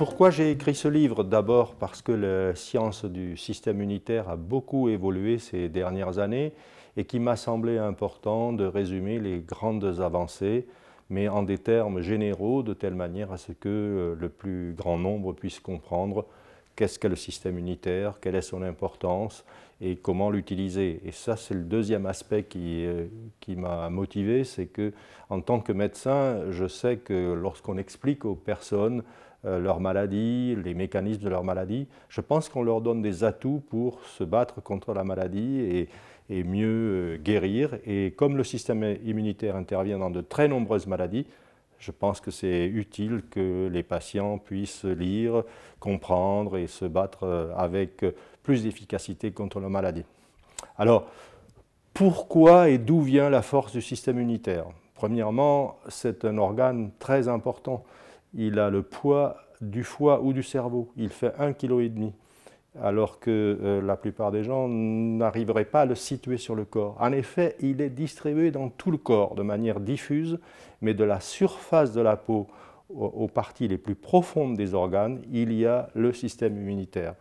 Pourquoi j'ai écrit ce livre D'abord parce que la science du système unitaire a beaucoup évolué ces dernières années et qu'il m'a semblé important de résumer les grandes avancées, mais en des termes généraux, de telle manière à ce que euh, le plus grand nombre puisse comprendre qu'est-ce qu'est le système unitaire, quelle est son importance et comment l'utiliser. Et ça, c'est le deuxième aspect qui, euh, qui m'a motivé, c'est que en tant que médecin, je sais que lorsqu'on explique aux personnes euh, leur maladie, les mécanismes de leur maladie. Je pense qu'on leur donne des atouts pour se battre contre la maladie et, mieux euh, guérir. Et comme le système immunitaire intervient dans de très nombreuses maladies, je pense que c'est utile que les patients puissent lire, comprendre et se battre euh, avec plus d'efficacité contre la maladie. Alors, pourquoi et d'où vient la force du système immunitaire Premièrement, c'est un organe très important il a le poids du foie ou du cerveau. Il fait 1,5 kg, alors que euh, la plupart des gens n'arriveraient pas à le situer sur le corps. En effet, il est distribué dans tout le corps de manière diffuse, mais de la surface de la peau aux parties les plus profondes des organes, il y a le système immunitaire.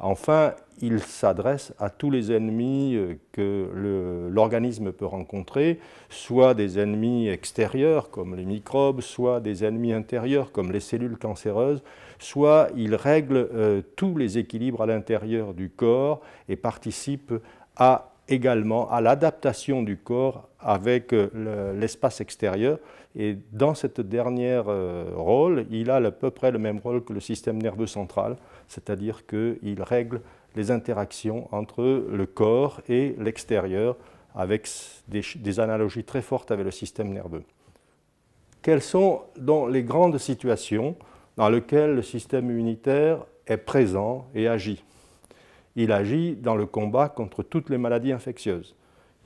Enfin, il s'adresse à tous les ennemis euh, que l'organisme peut rencontrer, soit des ennemis extérieurs comme les microbes, soit des ennemis intérieurs comme les cellules cancéreuses, soit il règle euh, tous les équilibres à l'intérieur du corps et participe à également à l'adaptation du corps avec euh, l'espace extérieur. Et dans cette dernière euh, rôle, il a à peu près le même rôle que le système nerveux central, c'est-à-dire qu'il règle les interactions entre le corps et l'extérieur avec des, analogies très fortes avec le système nerveux. Quelles sont donc les grandes situations dans lesquelles le système immunitaire est présent et agit il agit dans le combat contre toutes les maladies infectieuses.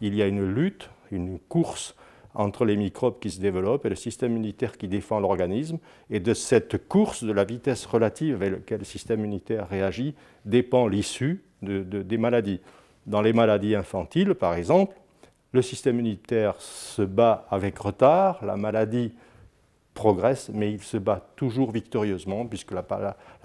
Il y a une lutte, une course entre les microbes qui se développent et le système immunitaire qui défend l'organisme. Et de cette course, de la vitesse relative avec laquelle le système immunitaire réagit, dépend l'issue des maladies. Dans les maladies infantiles, par exemple, le système immunitaire se bat avec retard, la maladie progresse, mais il se bat toujours victorieusement, puisque la,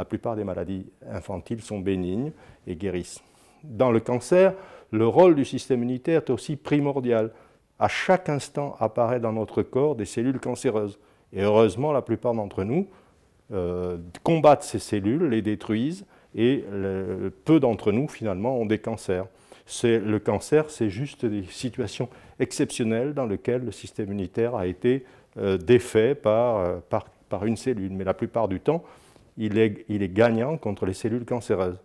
plupart des maladies infantiles sont bénignes et guérissent. Dans le cancer, le rôle du système immunitaire est aussi primordial. À chaque instant apparaît dans notre corps des cellules cancéreuses. Et heureusement, la plupart d'entre nous euh, combattent ces cellules, les détruisent, et peu d'entre nous, finalement, ont des cancers. Le cancer, c'est juste des situations exceptionnelles dans lesquelles le système immunitaire a été euh, défait euh, par, une cellule. Mais la plupart du temps, il est, gagnant contre les cellules cancéreuses.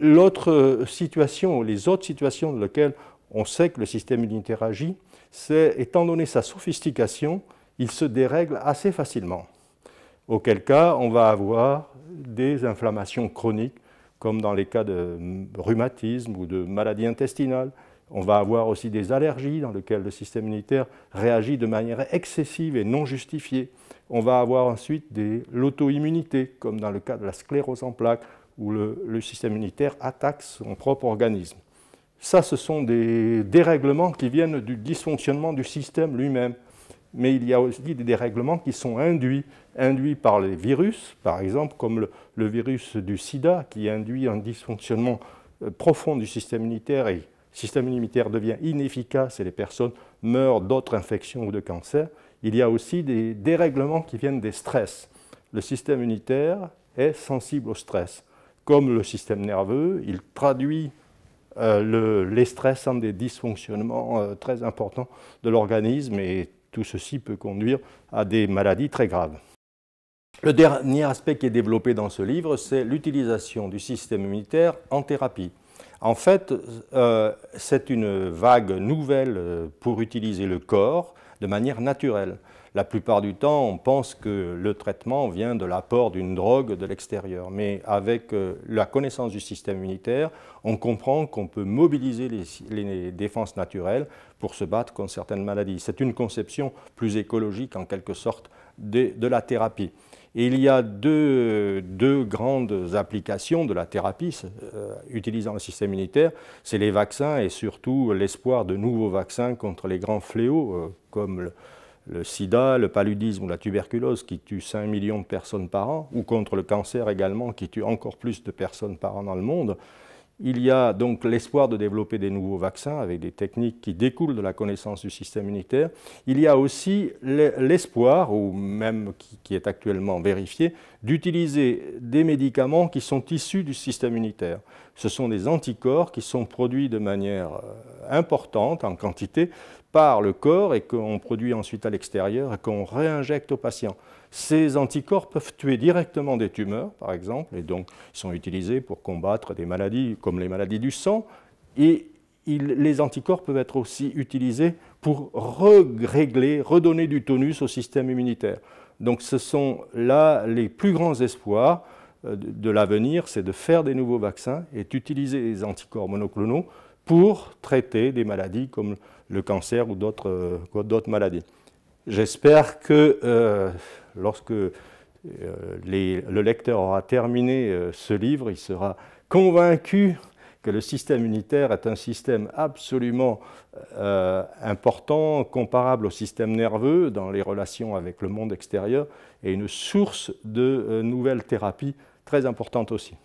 L'autre euh, situation, les autres situations dans lesquelles on sait que le système immunitaire agit, c'est, étant donné sa sophistication, il se dérègle assez facilement. Auquel cas, on va avoir des inflammations chroniques, comme dans les cas de rhumatisme ou de maladie intestinale, on va avoir aussi des allergies dans lesquelles le système immunitaire réagit de manière excessive et non justifiée. On va avoir ensuite de l'auto-immunité, comme dans le cas de la sclérose en plaques, où le, système immunitaire attaque son propre organisme. Ça, ce sont des dérèglements qui viennent du dysfonctionnement du système lui-même. Mais il y a aussi des dérèglements qui sont induits, induits par les virus, par exemple, comme le, le virus du sida, qui induit un dysfonctionnement euh, profond du système immunitaire et le système immunitaire devient inefficace et les personnes meurent d'autres infections ou de cancers, il y a aussi des dérèglements qui viennent des stress. Le système immunitaire est sensible au stress. Comme le système nerveux, il traduit euh, les stress en des dysfonctionnements euh, très importants de l'organisme et tout ceci peut conduire à des maladies très graves. Le dernier aspect qui est développé dans ce livre, c'est l'utilisation du système immunitaire en thérapie. En fait, euh, c'est une vague nouvelle euh, pour utiliser le corps de manière naturelle. La plupart du temps, on pense que le traitement vient de l'apport d'une drogue de l'extérieur. Mais avec euh, la connaissance du système immunitaire, on comprend qu'on peut mobiliser les, défenses naturelles pour se battre contre certaines maladies. C'est une conception plus écologique, en quelque sorte, de la thérapie il y a deux, grandes applications de la thérapie euh, utilisant le système immunitaire, c'est les vaccins et surtout l'espoir de nouveaux vaccins contre les grands fléaux euh, comme le, le, sida, le paludisme ou la tuberculose qui tue 5 millions de personnes par an, ou contre le cancer également qui tue encore plus de personnes par an dans le monde. Il y a donc l'espoir de développer des nouveaux vaccins avec des techniques qui découlent de la connaissance du système unitaire. Il y a aussi l'espoir, ou même qui est actuellement vérifié, d'utiliser des médicaments qui sont issus du système unitaire. Ce sont des anticorps qui sont produits de manière euh, importante, en quantité, par le corps et qu'on produit ensuite à l'extérieur et qu'on réinjecte au patient. Ces anticorps peuvent tuer directement des tumeurs, par exemple, et donc sont utilisés pour combattre des maladies comme les maladies du sang. Et les anticorps peuvent être aussi utilisés pour régler, redonner du tonus au système immunitaire. Donc ce sont là les plus grands espoirs euh, de l'avenir, c'est de faire des nouveaux vaccins et d'utiliser les anticorps monoclonaux pour traiter des maladies comme le cancer ou d'autres euh, maladies. J'espère que euh, lorsque euh, le lecteur aura terminé ce livre, il sera convaincu que le système unitaire est un système absolument important, comparable au système nerveux dans les relations avec le monde extérieur et une source de nouvelles thérapies très importante aussi.